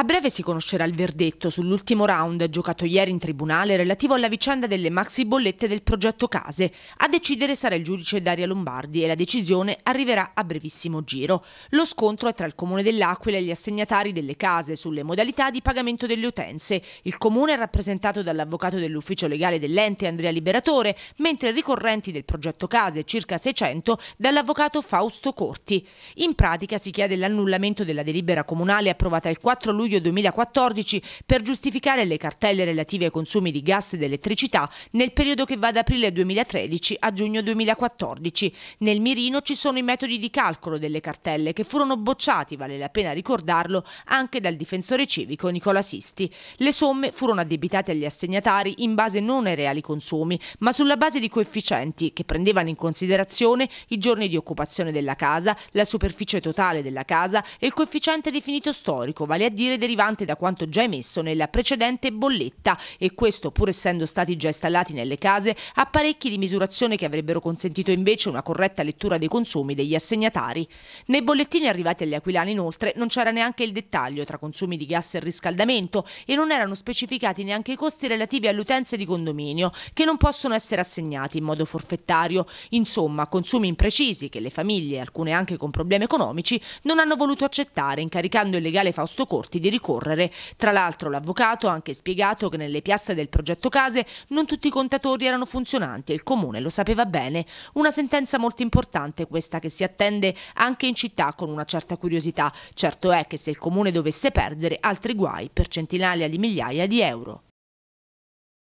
A breve si conoscerà il verdetto sull'ultimo round giocato ieri in tribunale relativo alla vicenda delle maxi bollette del progetto Case. A decidere sarà il giudice Daria Lombardi e la decisione arriverà a brevissimo giro. Lo scontro è tra il comune dell'Aquila e gli assegnatari delle case sulle modalità di pagamento delle utenze. Il comune è rappresentato dall'avvocato dell'ufficio legale dell'ente Andrea Liberatore, mentre ricorrenti del progetto Case, circa 600, dall'avvocato Fausto Corti. In pratica si chiede l'annullamento della delibera comunale approvata il 4 luglio luglio 2014 per giustificare le cartelle relative ai consumi di gas ed elettricità nel periodo che va da aprile 2013 a giugno 2014. Nel mirino ci sono i metodi di calcolo delle cartelle che furono bocciati, vale la pena ricordarlo, anche dal difensore civico Nicola Sisti. Le somme furono addebitate agli assegnatari in base non ai reali consumi, ma sulla base di coefficienti che prendevano in considerazione i giorni di occupazione della casa, la superficie totale della casa e il coefficiente definito storico, vale a dire derivante da quanto già emesso nella precedente bolletta e questo pur essendo stati già installati nelle case apparecchi di misurazione che avrebbero consentito invece una corretta lettura dei consumi degli assegnatari. Nei bollettini arrivati agli aquilani inoltre non c'era neanche il dettaglio tra consumi di gas e riscaldamento e non erano specificati neanche i costi relativi all'utenza di condominio che non possono essere assegnati in modo forfettario. Insomma, consumi imprecisi che le famiglie, alcune anche con problemi economici, non hanno voluto accettare incaricando il legale Fausto Corti di ricorrere. Tra l'altro l'avvocato ha anche spiegato che nelle piazze del progetto case non tutti i contatori erano funzionanti e il comune lo sapeva bene. Una sentenza molto importante questa che si attende anche in città con una certa curiosità. Certo è che se il comune dovesse perdere altri guai per centinaia di migliaia di euro.